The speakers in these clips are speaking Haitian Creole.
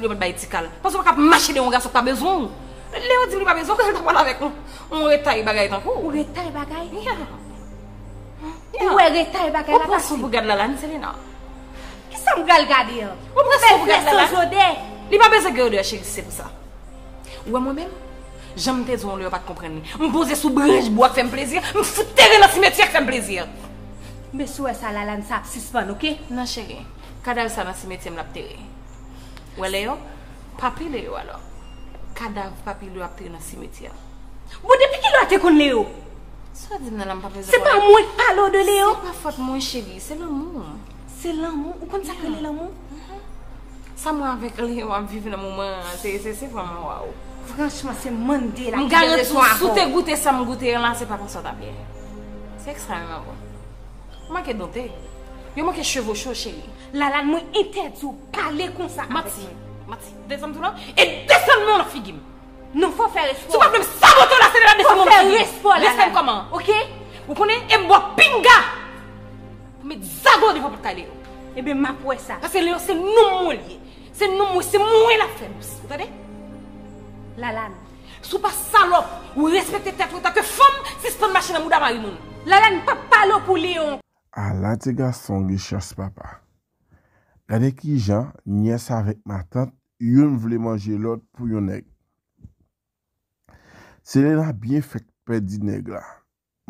Mwen anwen yon bèl tikal, pwazou mwen kap machine yon rase pta bezon. Le yon di mwen mwen bezon, mwen mwen mwen tapon lavek. Mwen retay bagay tan pou. Mwen retay bagay? Nye. Mwen retaj bagay la bati? Mwen pasou pou gad lalany, Selena. Kisa mwen gal gad yon? Mwen pasou pou gad lalany? Mwen pasou pou gad lalany? Mwen fes mwen lalany? Li mwen beze gèo de a chéri, se mwen sa. Ou anwen mwen mèm? Jam tez ou anwen lèv pat kompren ni. Mwen bose sou brej bou ak fèm plézi. M Papi leyo alo Kadav papi lou apte yon simetiyan Bwode, pi ki lou apte kon leyo? Se pa mwen palo de leyo? Se pa fote mwen cheli, se lan moun Se lan moun? Ou kon sa ke le lan moun? Mm-hmm. Saman vek leyo am viv nan mouman Se se se, se fwa moun wawou Fransman se mande la M garan tou soute goute saman goute Se pa fote mwen palo de leyo Se ekstra nan moun Mwen ke dote, yon mwen ke chevo chou cheli Lalan mwen interjou pale konsa avek mwen. Mati, mati, desanm tounan? E desanm mwen la figim! Non, fò fè resfò. Sò pa mwen sabote la sène la desanm mwen figim! Fò fè resfò, Lalan. Desanm koman? Ok? Mwen konen, e mwen pinga! Mwen zago di fò pote leon. E eh mwen mapwe sa. Pase leon se noum mwen li. Se noum mwen, se mwen la fèm. Sò ta de? Lalan. Sò pa salop, ou respekte tètou, ta ke fòm sistem machine mwen damayi moun. Lalan, pa palo pou leon Rade ki jan, nyes avèk matant, yon vle manje lòt pou yon neg. Se lè nan byen fèk pè di neg la.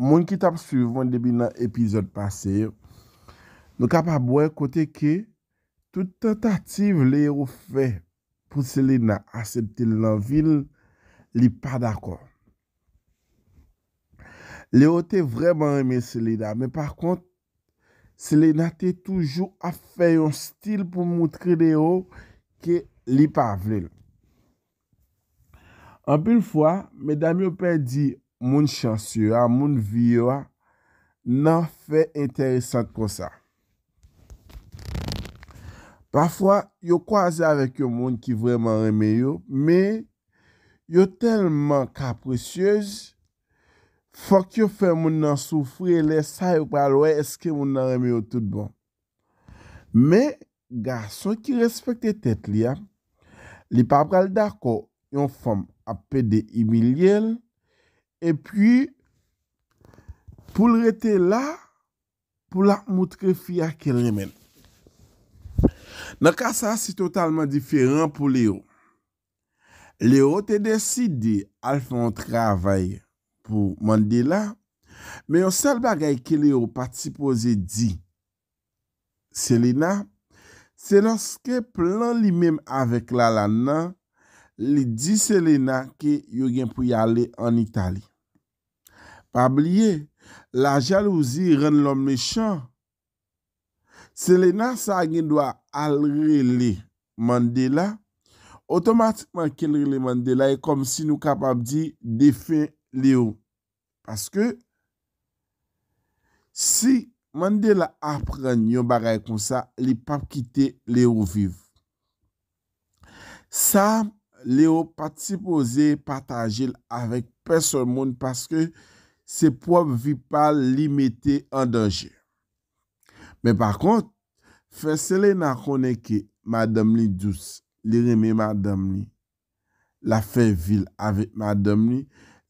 Moun ki tap suivman debi nan epizod paseyo, nou kap ap wèk kote ke, tout tentative lè yo fè pou se lè nan aseptè lè nan vil, li pa dakon. Lè yo te vreman eme se lè da, men par kont, Se le natte toujou a fè yon stil pou moutri de yo ke li pa vlil. Anpil fwa, me dam yo pè di moun chansyo a, moun viyo a, nan fè interesant kon sa. Pafwa, yo kwaze avèk yon moun ki vreman reme yo, me yo telman kapresyej, Fok yo fe moun nan soufri, le sa yo pral wè eske moun nan reme yo tout bon. Me, ga, son ki respekte tet li ya, li pa pral dako yon fom apè de imiliel, epi pou l rete la pou la moutre fiyak el remen. Naka sa si totalman diferan pou le yo. Le yo te desidi al foun travaye. pou Mandela, me yon sal bagay ke le ou patipo ze di. Selena, se loske plan li mem avèk lalana, li di Selena ke yon gen pou yale an Itali. Pabliye, la jalouzi ren lom mechon. Selena sa gen dwa alre le Mandela, otomatikman ken rele Mandela e kom si nou kapab di defen Leo, paske si mande la apren yon bagay kon sa, li pa kite Leo vive. Sa, Leo pati pose patajil avek pesol moun paske se pob vipal li mette an danje. Men par kont, fesele nan koneke madam li dous, li reme madam li, la fe vil avek madam li,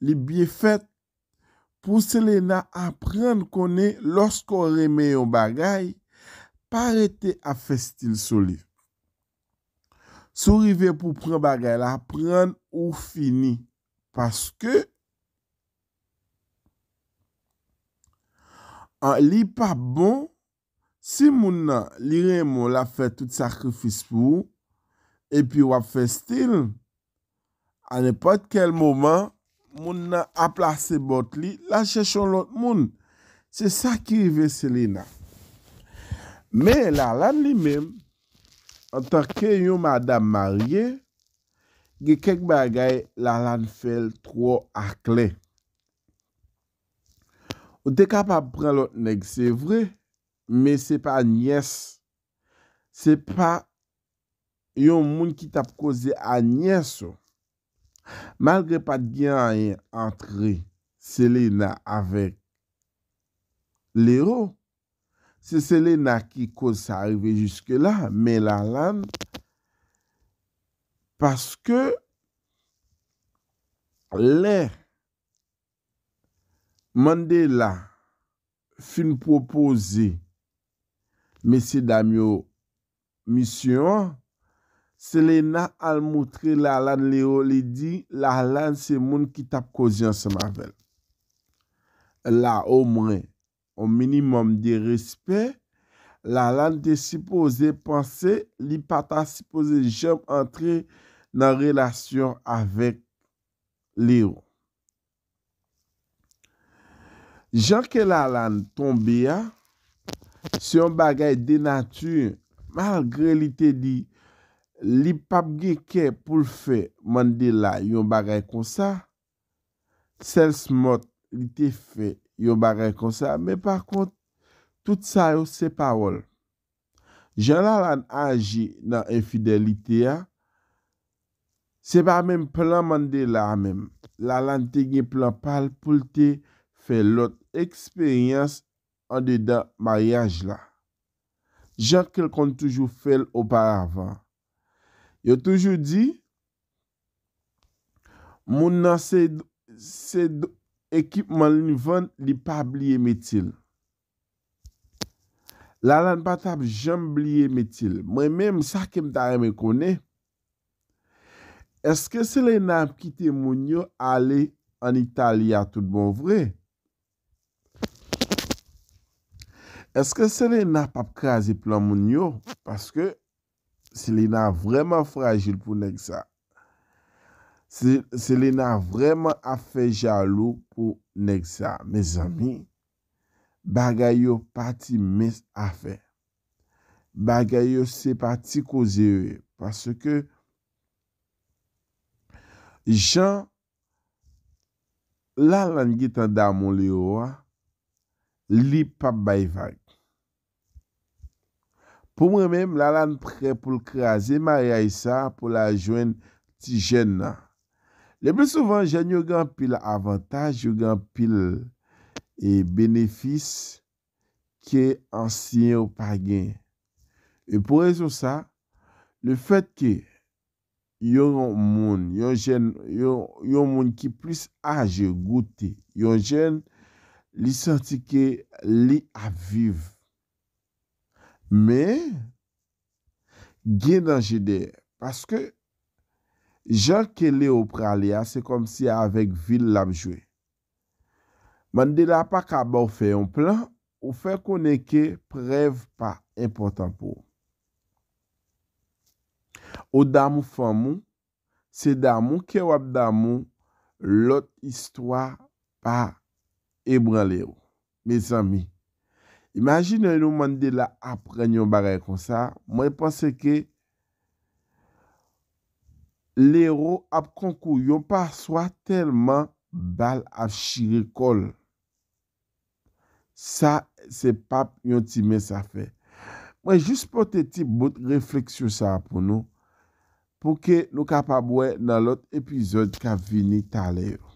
li bye fet pou se le nan apren kone losko reme yo bagay, parete a fe stil sou li. Sou rive pou pren bagay la, apren ou fini, paske an li pa bon, si moun nan li remon la fet tout sakrifis pou, epi wap fe stil, an epat kel mouman, moun nan aplase bot li, la chèchon lout moun. Se sa ki ve seli nan. Me lalan li men, an takè yon madame marye, ge kek bagay lalan fel tro akle. O dek ap ap pren lout neg, se vre, me se pa nyes. Se pa yon moun ki tap koze an nyes o. Malgre pa diyan yon entre Selena avek lero, se Selena ki kousa arive juske la, mè la lan, paske lè mande la fin popoze mè se dam yo misyon, Se le nan al moutre la lan le ou li di, la lan se moun ki tap kozyan se mavel. La ou mwen, o minimum de respet, la lan de sipoze panse, li pata sipoze jom antre nan relasyon avek le ou. Jan ke la lan ton beya, se yon bagay de natu, mal gre li te di, Li pap ge ke pou fè mandela yon bagay kon sa. Sel smot li te fè yon bagay kon sa. Me par kont, tout sa yo se pa wol. Jan la lan anji nan enfidelite ya. Se ba men plan mandela a men. La lan te gen plan pal pou te fè lot eksperyans an de dan mayaj la. Jan kel kon toujou fèl oparavan. Yo toujou di, moun nan se ekipman li ven li pa bliye metil. La lan patap, jom bliye metil. Mwen men, msa kem tari me kone. Eske se le nan pkite moun yo ale an Italia tout bon vre? Eske se le nan papkaze plan moun yo? Paske, Se li nan vreman frajil pou nek sa. Se li nan vreman a fe jalou pou nek sa. Me zami, bagay yo pati mes a fe. Bagay yo se pati koze we. Paske, jan, la lan gitanda moun le oua, li pap bay vag. Pou mwen menm, la lan pre pou l kre aze, ma re a yisa pou la jwen ti jen nan. Le blesouvan, jen yo gen pil avantage, yo gen pil e, benefis ke ansyen ou pagin. E pou rezo sa, le fet ke yon moun ki plis aje goute, yon jen li santi ke li aviv. Me, gen anje de, paske, jol ke le ou pral ya, se kom si ya avek vil lamjwe. Man de la pa kaba ou feyon plan, ou fey konen ke prev pa impotant pou. Ou damou famou, se damou ke wap damou, lout histwa pa ebran le ou. Me zami, Imagine nou mande la ap renyon bare kon sa, mwen pense ke lero ap konkou yon pa swa telman bal ap shirikol. Sa se pap yon ti mè sa fe. Mwen jis poteti bout refleksyon sa pou nou pou ke nou kapabwe nan lot epizod ka vini tale yo.